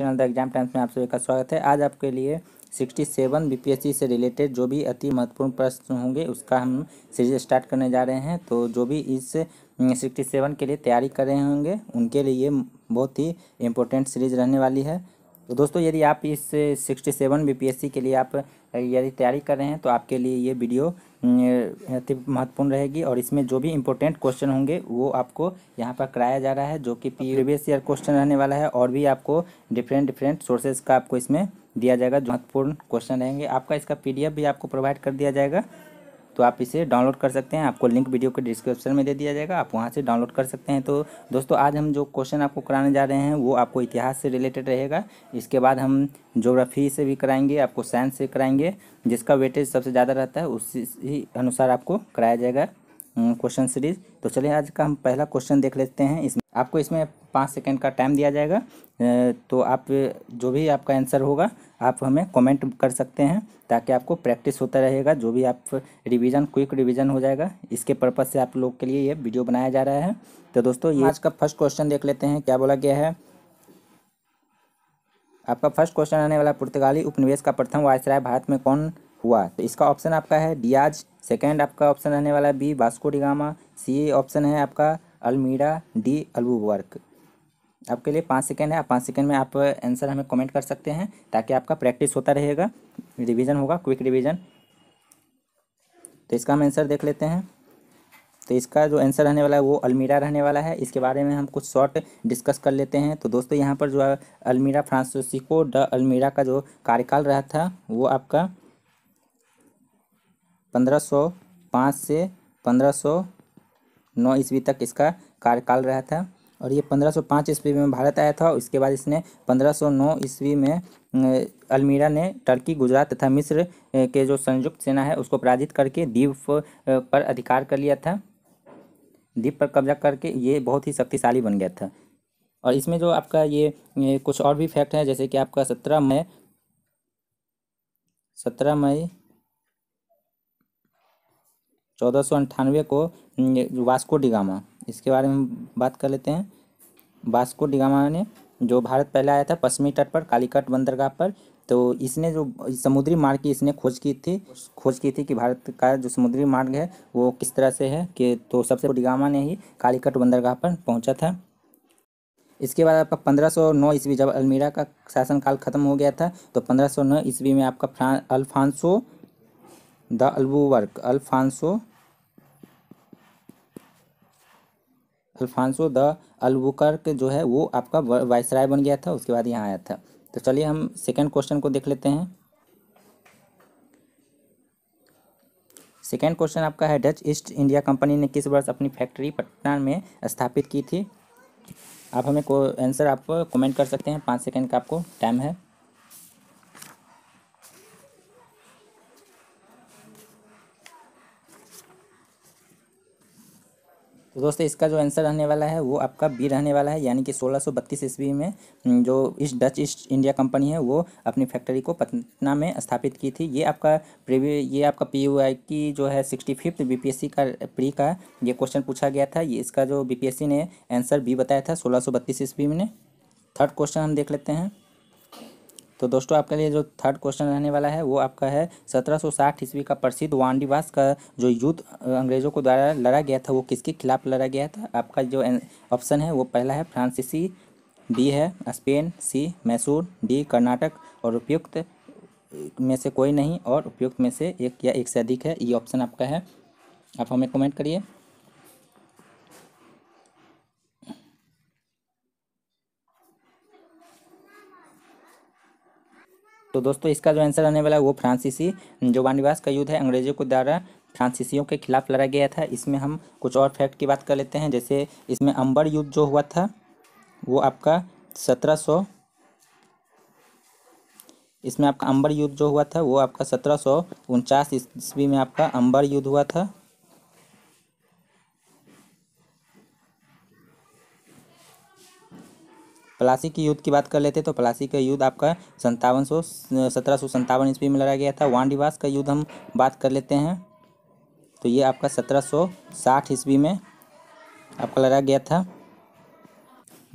channel the exam times में आप सभी का स्वागत है आज आपके लिए 67 सेवन से रिलेटेड जो भी अति महत्वपूर्ण प्रश्न होंगे उसका हम सीरीज स्टार्ट करने जा रहे हैं तो जो भी इस 67 के लिए तैयारी कर रहे होंगे उनके लिए बहुत ही इम्पोर्टेंट सीरीज रहने वाली है तो दोस्तों यदि आप इस सिक्सटी सेवन बीपीएससी के लिए आप यदि तैयारी कर रहे हैं तो आपके लिए ये वीडियो अति महत्वपूर्ण रहेगी और इसमें जो भी इम्पोर्टेंट क्वेश्चन होंगे वो आपको यहाँ पर कराया जा रहा है जो कि प्रीवियस ईयर क्वेश्चन रहने वाला है और भी आपको डिफरेंट डिफरेंट सोर्सेज का आपको इसमें दिया जाएगा जो महत्वपूर्ण क्वेश्चन रहेंगे आपका इसका पीडीएफ भी आपको प्रोवाइड कर दिया जाएगा तो आप इसे डाउनलोड कर सकते हैं आपको लिंक वीडियो के डिस्क्रिप्शन में दे दिया जाएगा आप वहाँ से डाउनलोड कर सकते हैं तो दोस्तों आज हम जो क्वेश्चन आपको कराने जा रहे हैं वो आपको इतिहास से रिलेटेड रहेगा इसके बाद हम जोग्राफी से भी कराएंगे आपको साइंस से कराएंगे जिसका वेटेज सबसे ज़्यादा रहता है उसी अनुसार आपको कराया जाएगा क्वेश्चन सीरीज तो चलिए आज का हम पहला क्वेश्चन देख लेते हैं इसमें आपको इसमें पाँच सेकेंड का टाइम दिया जाएगा तो आप जो भी आपका आंसर होगा आप हमें कमेंट कर सकते हैं ताकि आपको प्रैक्टिस होता रहेगा जो भी आप रिवीजन क्विक रिवीजन हो जाएगा इसके पर्पज़ से आप लोग के लिए ये वीडियो बनाया जा रहा है तो दोस्तों ये आज का फर्स्ट क्वेश्चन देख लेते हैं क्या बोला गया है आपका फर्स्ट क्वेश्चन आने वाला पुर्तगाली उपनिवेश का प्रथम वायसराय भारत में कौन हुआ तो इसका ऑप्शन आपका है डियाज सेकेंड आपका ऑप्शन आने वाला B Vasco da Gama C option है आपका अलमीरा डी अल्बूबर्क आपके लिए पाँच सेकेंड है आप पाँच सेकेंड में आप आंसर हमें कमेंट कर सकते हैं ताकि आपका प्रैक्टिस होता रहेगा रिवीजन होगा क्विक रिवीजन तो इसका हम आंसर देख लेते हैं तो इसका जो आंसर रहने वाला है वो अलमीरा रहने वाला है इसके बारे में हम कुछ शॉर्ट डिस्कस कर लेते हैं तो दोस्तों यहाँ पर जो है अलमीरा फ्रांसिस्को ड अलमीरा का जो कार्यकाल रहा था वो आपका पंद्रह सौ पाँच से पंद्रह सौ नौ ईस्वी तक इसका कार्यकाल रहा था और ये 1505 ईस्वी में भारत आया था इसके बाद इसने 1509 ईस्वी में अल्मीरा ने टर्की गुजरात तथा मिस्र के जो संयुक्त सेना है उसको पराजित करके द्वीप पर अधिकार कर लिया था द्वीप पर कब्जा करके ये बहुत ही शक्तिशाली बन गया था और इसमें जो आपका ये, ये कुछ और भी फैक्ट है जैसे कि आपका सत्रह मई सत्रह मई चौदह सौ अंठानवे को वास्को डिगामा इसके बारे में बात कर लेते हैं बास्को डिगामा ने जो भारत पहले आया था पश्चिमी तट पर कालीकट बंदरगाह पर तो इसने जो समुद्री मार्ग की इसने खोज की थी खोज की थी कि भारत का जो समुद्री मार्ग है वो किस तरह से है कि तो सबसे डिगामा ने ही कालीकट बंदरगाह पर पहुंचा था इसके बाद आपका 1509 ईस्वी जब अल्मीरा का शासनकाल खत्म हो गया था तो 1509 ईस्वी में आपका फ्रां अल्फांसो द वर्क अल्फांसो अल्फांसो द अलबुकर्क जो है वो आपका वायसराय बन गया था उसके बाद यहाँ आया था तो चलिए हम सेकेंड क्वेश्चन को देख लेते हैं सेकेंड क्वेश्चन आपका है डच ईस्ट इंडिया कंपनी ने किस वर्ष अपनी फैक्ट्री पटना में स्थापित की थी आप हमें को आंसर आप कमेंट कर सकते हैं पाँच सेकेंड का आपको टाइम है तो दोस्तों इसका जो आंसर रहने वाला है वो आपका बी रहने वाला है यानी कि सोलह बत्तीस ईस्वी में हम्म, जो इस डच ईस्ट इंडिया कंपनी है वो अपनी फैक्ट्री को पटना में स्थापित की थी ये आपका प्रीवी ये आपका पी यू आई की जो है sixty fifth B P S C का प्री का ये क्वेश्चन पूछा गया था ये इसका जो बी पी एस सी ने आंसर बी बताया था सोलह सौ बत्तीस ईस्वी में थर्ड क्वेश्चन हम देख लेते हैं तो दोस्तों आपके लिए जो थर्ड क्वेश्चन रहने वाला है वो आपका है सत्रह सौ साठ ईस्वी का प्रसिद्ध वांडीवास का जो युद्ध अंग्रेजों को द्वारा लड़ा गया था वो किसके खिलाफ लड़ा गया था आपका जो ऑप्शन है वो पहला है फ्रांसीसी बी है Spain C Mysore D Karnataka और उपयुक्त में से कोई नहीं और उपयुक्त में से एक या एक से अधिक है ये ऑप्शन आपका है आप हमें कमेंट करिए तो दोस्तों इसका जो आंसर आने वाला है वो फ्रांसीसी हम्म, जो वानिवास का युद्ध है अंग्रेजों के द्वारा फ्रांसीसियों के खिलाफ लड़ा गया था इसमें हम कुछ और फैक्ट की बात कर लेते हैं जैसे इसमें अंबर युद्ध जो हुआ था वो आपका सत्रह सौ इसमें आपका अंबर युद्ध जो हुआ था वो आपका सत्रह सौ उनचास ईस्वी में आपका अंबर युद्ध हुआ था प्लासी के युद्ध की बात कर लेते तो प्लासी का युद्ध आपका संतावन सौ सत्रह सौ संतावन ईस्वी में लड़ा गया था वांडिवास का युद्ध हम बात कर लेते हैं तो ये आपका सत्रह सौ साठ ईस्वी में आपका लड़ा गया था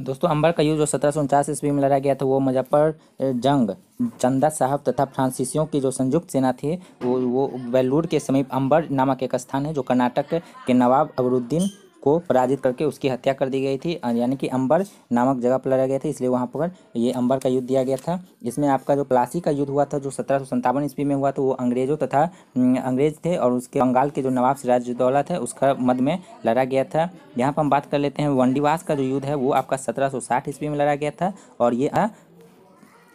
दोस्तों अंबर का युद्ध जो सत्रह सौ उनचास ईस्वी में लड़ा गया था वो मुजफ्फर जंग चंदा साहब तथा फ्रांसीसियों की जो संयुक्त सेना थी वो वो बेलूर के समीप अंबर नामक एक स्थान है जो कर्नाटक के नवाब अबरुद्दीन को पराजित करके उसकी हत्या कर दी गई थी यानी कि अंबर नामक जगह पर लड़ा गया था इसलिए वहाँ पर ये अंबर का युद्ध दिया गया था इसमें आपका जो प्लासी का युद्ध हुआ था जो सत्रह सौ ईस्वी में हुआ था तो वो अंग्रेजों तथा अंग्रेज थे और उसके बंगाल के जो नवाब सिराजुद्दौला है उसका मद में लड़ा गया था यहाँ पर हम बात कर लेते हैं वंडीवास का जो युद्ध है वो आपका सत्रह ईस्वी में लड़ा गया था और ये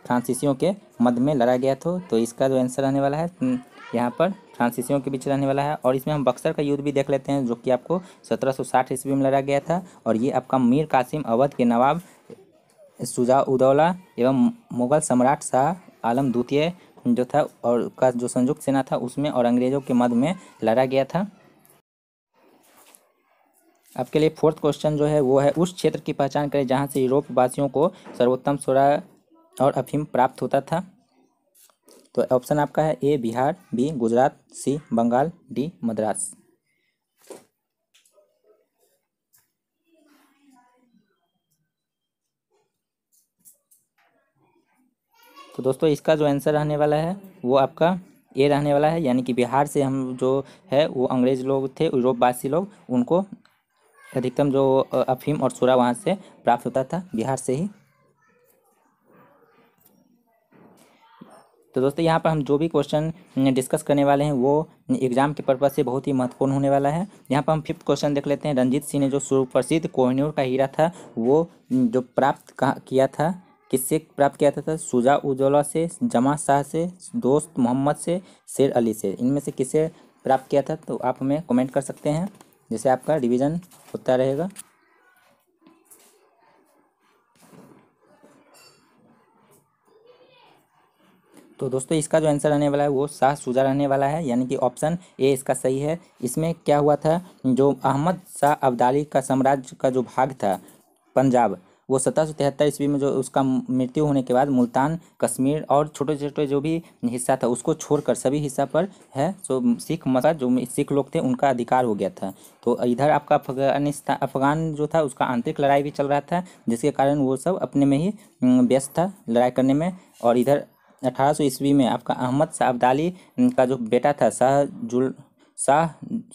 फ्रांसीसियों के मद में लड़ा गया था तो इसका जो आंसर आने वाला है यहाँ पर फ्रांसीसियों के बीच रहने वाला है और इसमें हम बक्सर का युद्ध भी देख लेते हैं जो कि आपको 1760 ईस्वी में लड़ा गया था और ये आपका मीर कासिम अवध के नवाब सुजा उदौला एवं मुगल सम्राट शाह आलम द्वितीय जो था और का जो संयुक्त सेना था उसमें और अंग्रेजों के मध्य में लड़ा गया था आपके लिए फोर्थ क्वेश्चन जो है वो है उस क्षेत्र की पहचान करें जहाँ से यूरोप वासियों को सर्वोत्तम सोरा और अफीम प्राप्त होता था तो ऑप्शन आपका है A Bihar B Gujarat C Bengal D Madras तो दोस्तों इसका जो आंसर रहने वाला है वो आपका ए रहने वाला है यानी कि बिहार से हम जो है वो अंग्रेज लोग थे यूरोपवासी लोग उनको अधिकतम जो अफीम और सुरा वहाँ से प्राप्त होता था बिहार से ही तो दोस्तों यहाँ पर हम जो भी क्वेश्चन डिस्कस करने वाले हैं वो एग्जाम के पर्पज़ से बहुत ही महत्वपूर्ण होने वाला है यहाँ पर हम फिफ्थ क्वेश्चन देख लेते हैं रंजीत सिंह ने जो सुप्रसिद्ध कोहनूर का हीरा था वो जो प्राप्त किया था किससे प्राप्त किया था, था सुजा से जमा शाह से दोस्त मोहम्मद से शेर अली से इनमें से किसे प्राप्त किया था तो आप हमें कमेंट कर सकते हैं जैसे आपका रिवीजन होता रहेगा तो दोस्तों इसका जो आंसर आने वाला है वो शाह शुजा रहने वाला है यानी कि ऑप्शन ए इसका सही है इसमें क्या हुआ था जो अहमद शाह अब्दाली का साम्राज्य का जो भाग था पंजाब वो सत्रह सौ तिहत्तर ईस्वी में जो उसका मृत्यु होने के बाद मुल्तान कश्मीर और छोटे छोटे जो भी हिस्सा था उसको छोड़कर सभी हिस्सा पर है सो सिख मसा जो सिख लोग थे उनका अधिकार हो गया था तो इधर आपका अफगानिस्तान अफगान जो था उसका आंतरिक लड़ाई भी चल रहा था जिसके कारण वो सब अपने में ही व्यस्त था लड़ाई करने में और इधर अठारह ईस्वी में आपका अहमद शाह अब्दाली का जो बेटा था शाह जुल शाह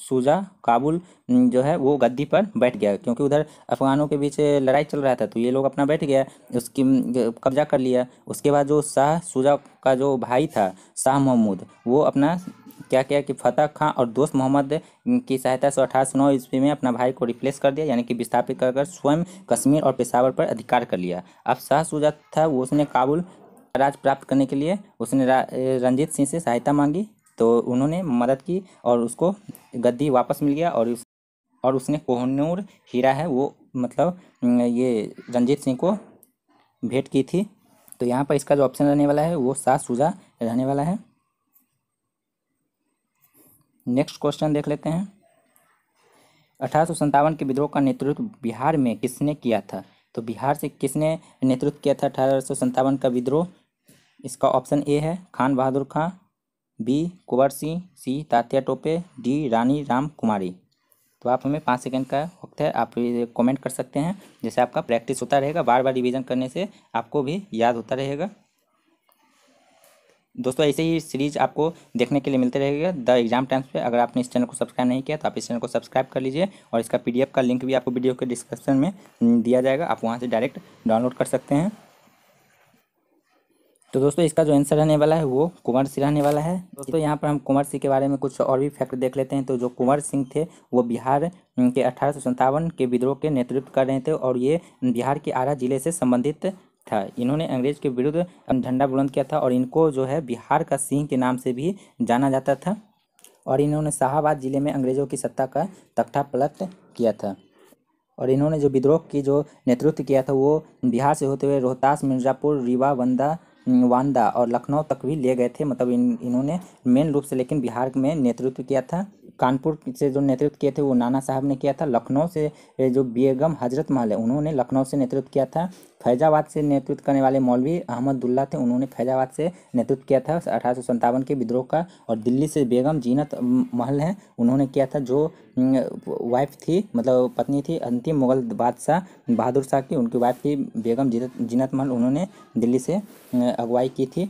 सूजा काबुल जो है वो गद्दी पर बैठ गया क्योंकि उधर अफगानों के बीच लड़ाई चल रहा था तो ये लोग अपना बैठ गया उसकी कब्जा कर लिया उसके बाद जो शाह सूजा का जो भाई था शाह महमूद वो अपना क्या किया कि फतेह खां और दोस्त मोहम्मद की सहायता से अठारह सौ नौ ईस्वी में अपना भाई को रिप्लेस कर दिया यानी कि विस्थापित कर स्वयं कश्मीर और पेशावर पर अधिकार कर लिया अब शाह सूजा था वो उसने काबुल राज प्राप्त करने के लिए उसने रंजीत सिंह से सहायता मांगी तो उन्होंने मदद की और उसको गद्दी वापस मिल गया और उस और उसने कोहनूर हीरा है वो मतलब ये रंजीत सिंह को भेंट की थी तो यहाँ पर इसका जो ऑप्शन रहने वाला है वो सात सूझा रहने वाला है नेक्स्ट क्वेश्चन देख लेते हैं अठारह के विद्रोह का नेतृत्व बिहार में किसने किया था तो बिहार से किसने नेतृत्व किया था अठारह का विद्रोह इसका ऑप्शन ए है Khan Bahadur Khan B Kunwar Singh C Tatya Tope D Rani Ram Kumari तो आप हमें पाँच सेकंड का वक्त है आप कमेंट कर सकते हैं जैसे आपका प्रैक्टिस होता रहेगा बार बार रिवीजन करने से आपको भी याद होता रहेगा दोस्तों ऐसे ही सीरीज आपको देखने के लिए मिलते रहेगा द एग्जाम टाइम्स पे अगर आपने इस चैनल को सब्सक्राइब नहीं किया तो आप इस चैनल को सब्सक्राइब कर लीजिए और इसका पी का लिंक भी आपको वीडियो के डिस्क्रिप्शन में दिया जाएगा आप वहाँ से डायरेक्ट डाउनलोड कर सकते हैं तो दोस्तों इसका जो आंसर रहने वाला है वो कुंवर सिंह रहने वाला है दोस्तों तो यहाँ पर हम कुंवर सिंह के बारे में कुछ और भी फैक्ट देख लेते हैं तो जो कुंवर सिंह थे वो बिहार के अठारह के विद्रोह के नेतृत्व कर रहे थे और ये बिहार के आरा जिले से संबंधित था इन्होंने अंग्रेज के विरुद्ध झंडा बुलंद किया था और इनको जो है बिहार का सिंह के नाम से भी जाना जाता था और इन्होंने शाहबाद ज़िले में अंग्रेज़ों की सत्ता का तख्ता पलट किया था और इन्होंने जो विद्रोह की जो नेतृत्व किया था वो बिहार से होते हुए रोहतास मिर्ज़ापुर रीवा बंदा वांदा और लखनऊ तक भी ले गए थे मतलब इन इन्होंने मेन रूप से लेकिन बिहार में नेतृत्व किया था कानपुर से जो नेतृत्व किए थे वो नाना साहब ने किया था लखनऊ से जो बेगम हजरत महल है उन्होंने लखनऊ से नेतृत्व किया था फैजाबाद से नेतृत्व करने वाले मौलवी अहमदुल्ला थे उन्होंने फैजाबाद से नेतृत्व किया था अठारह के विद्रोह का और दिल्ली से बेगम जीनत महल हैं उन्होंने किया था जो वाइफ थी मतलब पत्नी थी अंतिम मुगल बादशाह बहादुर शाह की उनकी वाइफ थी बेगम जीनत जीनत महल उन्होंने दिल्ली से अगुवाई की थी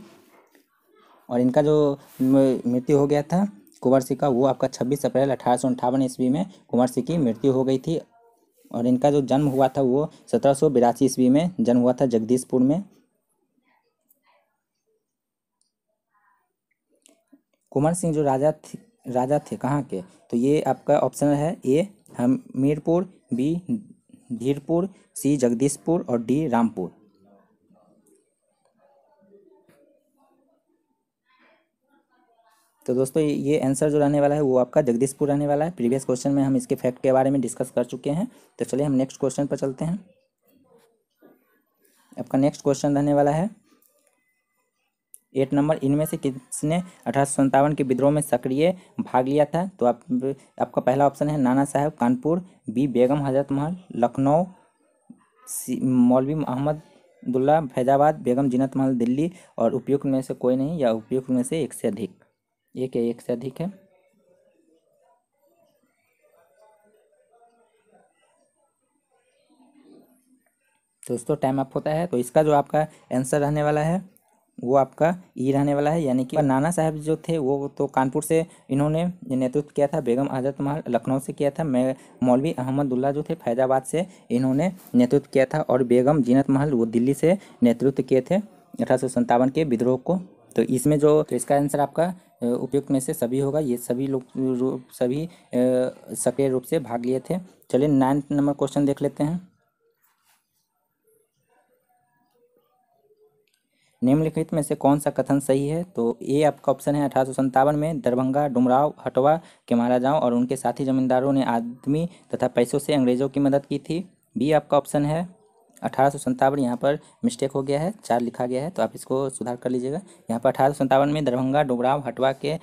और इनका जो मृत्यु हो गया था कुंवर सिंह का वो आपका 26 अप्रैल अठारह सौ अंठावन ईस्वी में कुंवर सिंह की मृत्यु हो गई थी और इनका जो जन्म हुआ था वो सत्रह सौ बिरासी ईस्वी में जन्म हुआ था जगदीशपुर में कुंवर सिंह जो राजा थे राजा थे कहाँ के तो ये आपका ऑप्शन है A Hamirpur B Dhirpur C Jagdishpur और डी रामपुर तो दोस्तों ये आंसर जो रहने वाला है वो आपका जगदीशपुर रहने वाला है प्रीवियस क्वेश्चन में हम इसके फैक्ट के बारे में डिस्कस कर चुके हैं तो चलिए हम नेक्स्ट क्वेश्चन पर चलते हैं आपका नेक्स्ट क्वेश्चन रहने वाला है एट नंबर इनमें से किसने अठारह के विद्रोह में सक्रिय भाग लिया था तो आप आपका पहला ऑप्शन है नाना साहेब कानपुर बी बेगम हजरत महल लखनऊ सी मौलवी अहमद दुल्ला फैजाबाद बेगम जिनत महल दिल्ली और उपयुक्त में से कोई नहीं या उपयुक्त में से एक से अधिक एक या एक से अधिक है दोस्तों टाइम अप होता है तो इसका जो आपका आंसर रहने वाला है वो आपका ई e रहने वाला है यानी कि नाना साहब जो थे वो तो कानपुर से इन्होंने नेतृत्व किया था बेगम आज़ाद महल लखनऊ से किया था मैं मौलवी अहमदुल्ला जो थे फैजाबाद से इन्होंने नेतृत्व किया था और बेगम जीनत महल वो दिल्ली से नेतृत्व किए थे अठारह के विद्रोह को तो इसमें जो तो इसका आंसर आपका उपयुक्त में से सभी होगा ये सभी लोग सभी सक्रिय रूप से भाग लिए थे चलिए नाइन्थ नंबर क्वेश्चन देख लेते हैं निम्नलिखित में से कौन सा कथन सही है तो ए आपका ऑप्शन है अठारह में दरभंगा डुमराव हटवा के महाराजाओं और उनके साथी जमींदारों ने आदमी तथा पैसों से अंग्रेजों की मदद की थी बी आपका ऑप्शन है अठारह सौ संतावन यहाँ पर मिस्टेक हो गया है चार लिखा गया है तो आप इसको सुधार कर लीजिएगा यहाँ पर अठारह सौ संतावन में दरभंगा डोबराव हटवा के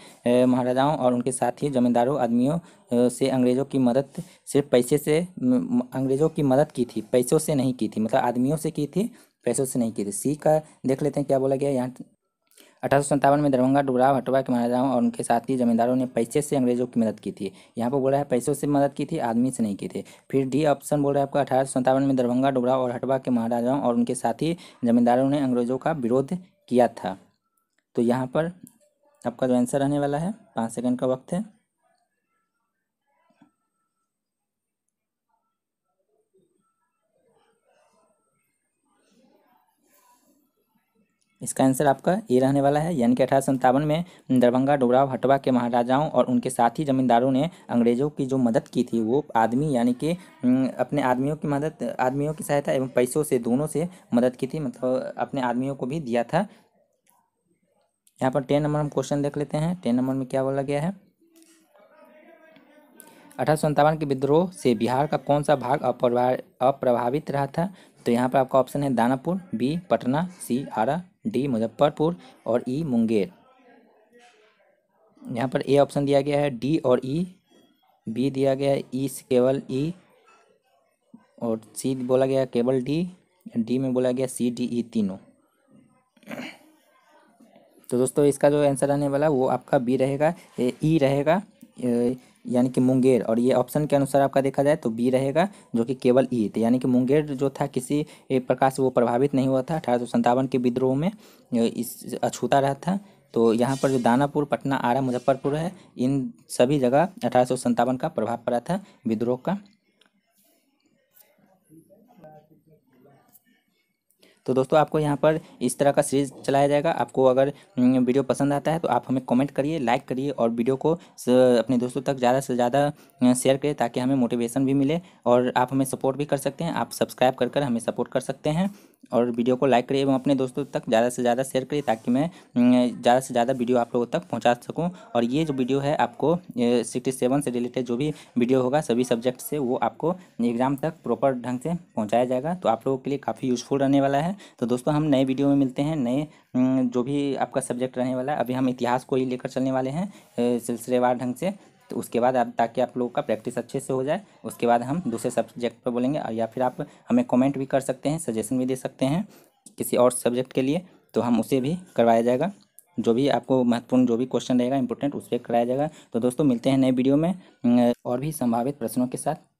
महाराजाओं और उनके साथी जमींदारों आदमियों से अंग्रेज़ों की मदद सिर्फ पैसे से अंग्रेज़ों की मदद की थी पैसों से नहीं की थी मतलब आदमियों से की थी पैसों से नहीं की थी सी का देख लेते हैं क्या बोला गया यहाँ अठारह में दरभंगा डुबराव हटवा के महाराजाओं और उनके साथी जमींदारों ने पैसे से अंग्रेजों की मदद की थी यहाँ पर बोल रहा है पैसों से मदद की थी आदमी से नहीं की थी फिर डी ऑप्शन बोल रहा है आपका अठारह में दरभंगा डुबराव और हटवा के महाराजाओं और उनके साथी जमींदारों ने अंग्रेजों का विरोध किया था तो यहाँ पर आपका जो आंसर रहने वाला है पाँच सेकंड का वक्त है इसका आंसर आपका ए रहने वाला है यानी कि अठारह में दरभंगा डोगरा हटवा के महाराजाओं और उनके साथी जमींदारों ने अंग्रेजों की जो मदद की थी वो आदमी यानी कि अपने आदमियों की मदद आदमियों की सहायता एवं पैसों से दोनों से मदद की थी मतलब अपने आदमियों को भी दिया था यहाँ पर टेन नंबर हम क्वेश्चन देख लेते हैं टेन नंबर में क्या बोला गया है अठारह के विद्रोह से बिहार का कौन सा भाग अप्रभावित रहा था तो यहाँ पर आपका ऑप्शन है Danapur B Patna C Arrah D Muzaffarpur और ई e, मुंगेर यहाँ पर ए ऑप्शन दिया गया है डी और ई e, बी दिया गया है ई e, केवल ई और सी बोला गया केवल डी डी में बोला गया सी डी ई तीनों तो दोस्तों इसका जो आंसर आने वाला वो आपका बी रहेगा ई रहेगा यानी कि मुंगेर और ये ऑप्शन के अनुसार आपका देखा जाए तो बी रहेगा जो कि केवल ई e, थे तो यानी कि मुंगेर जो था किसी प्रकार से वो प्रभावित नहीं हुआ था अठारह के विद्रोह में इस अछूता रहा था तो यहाँ पर जो दानापुर पटना आरा मुजफ्फरपुर है इन सभी जगह अठारह का प्रभाव पड़ा था विद्रोह का तो दोस्तों आपको यहाँ पर इस तरह का सीरीज़ चलाया जाएगा आपको अगर हम्म, वीडियो पसंद आता है तो आप हमें कमेंट करिए लाइक करिए और वीडियो को अपने दोस्तों तक ज़्यादा से ज़्यादा शेयर करिए ताकि हमें मोटिवेशन भी मिले और आप हमें सपोर्ट भी कर सकते हैं आप सब्सक्राइब कर कर हमें सपोर्ट कर सकते हैं और वीडियो को लाइक करिए एवं अपने दोस्तों तक ज़्यादा से ज़्यादा शेयर करिए ताकि मैं ज़्यादा से ज़्यादा वीडियो आप लोगों तक पहुँचा सकूँ और ये जो वीडियो है आपको सिक्सटी सेवन से रिलेटेड जो भी वीडियो होगा सभी सब्जेक्ट से वो आपको एग्ज़ाम तक प्रॉपर ढंग से पहुँचाया जाएगा तो आप लोगों के लिए काफ़ी यूज़फुल रहने वाला है तो दोस्तों हम नए वीडियो में मिलते हैं नए जो भी आपका सब्जेक्ट रहने वाला है अभी हम इतिहास को ही लेकर चलने वाले हैं सिलसिलेवार ढंग से तो उसके बाद आप ताकि आप लोगों का प्रैक्टिस अच्छे से हो जाए उसके बाद हम दूसरे सब्जेक्ट पर बोलेंगे और या फिर आप हमें कमेंट भी कर सकते हैं सजेशन भी दे सकते हैं किसी और सब्जेक्ट के लिए तो हम उसे भी करवाया जाएगा जो भी आपको महत्वपूर्ण जो भी क्वेश्चन रहेगा इंपॉर्टेंट उस पर कराया जाएगा तो दोस्तों मिलते हैं नए वीडियो में और भी संभावित प्रश्नों के साथ